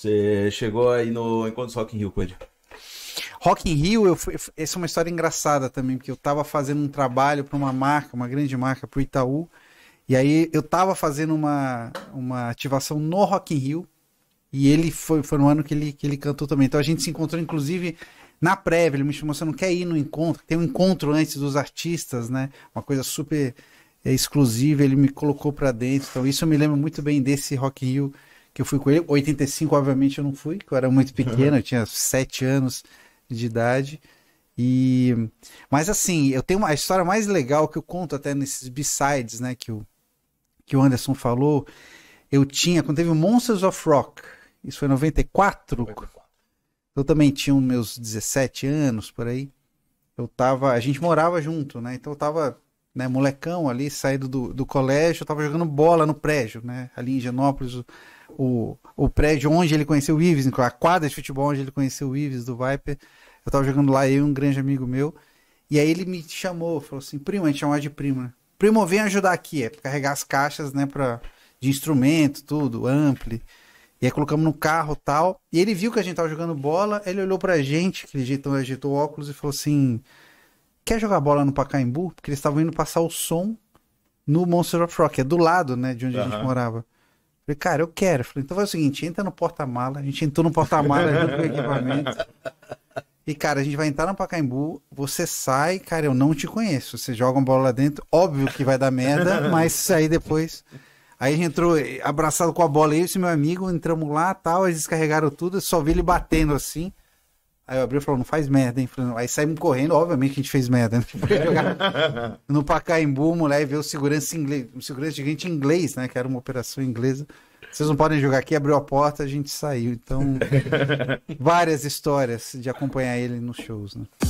Você chegou aí no Encontro Rock in Rio com ele. Rock in Rio, eu, fui, essa é uma história engraçada também, porque eu estava fazendo um trabalho para uma marca, uma grande marca, para o Itaú, e aí eu estava fazendo uma, uma ativação no Rock in Rio, e ele foi, foi no ano que ele, que ele cantou também. Então a gente se encontrou, inclusive, na prévia. Ele me chamou, você não quer ir no encontro? Tem um encontro antes dos artistas, né? Uma coisa super é, exclusiva, ele me colocou para dentro. Então isso eu me lembro muito bem desse Rock in Rio que eu fui com ele. 85, obviamente, eu não fui, que eu era muito pequeno, eu tinha 7 anos de idade. E mas assim, eu tenho uma história mais legal que eu conto até nesses B-sides, né, que o que o Anderson falou. Eu tinha, quando teve Monsters of Rock, isso foi em 94. 94. Eu também tinha meus 17 anos por aí. Eu tava, a gente morava junto, né? Então eu tava né, molecão ali, saído do, do colégio, estava jogando bola no prédio, né, ali em Genópolis, o, o prédio onde ele conheceu o Ives, a quadra de futebol onde ele conheceu o Ives do Viper, eu estava jogando lá, eu e um grande amigo meu, e aí ele me chamou, falou assim, primo, a gente chamava de primo, né, primo, vem ajudar aqui, é carregar as caixas, né, pra, de instrumento, tudo, ampli, e aí colocamos no carro tal, e ele viu que a gente tava jogando bola, ele olhou pra gente, aquele jeitão, agitou o óculos e falou assim quer jogar bola no Pacaembu? Porque eles estavam indo passar o som no Monster of Rock, é do lado, né, de onde uhum. a gente morava. Falei, cara, eu quero. Falei, então foi o seguinte, entra no porta-mala. A gente entrou no porta-mala junto com o equipamento. E, cara, a gente vai entrar no Pacaembu, você sai, cara, eu não te conheço. Você joga uma bola lá dentro, óbvio que vai dar merda, mas sair depois. Aí a gente entrou eh, abraçado com a bola, eu e esse meu amigo, entramos lá tal, eles descarregaram tudo, só vi ele batendo assim. Aí eu abri e falou, não faz merda, hein? Falei, aí saímos correndo, obviamente que a gente fez merda, né? Jogar no Pacaembu, mulher, ver o segurança inglês, o segurança de gente inglês, né? Que era uma operação inglesa. Vocês não podem jogar aqui, abriu a porta, a gente saiu. Então, várias histórias de acompanhar ele nos shows, né?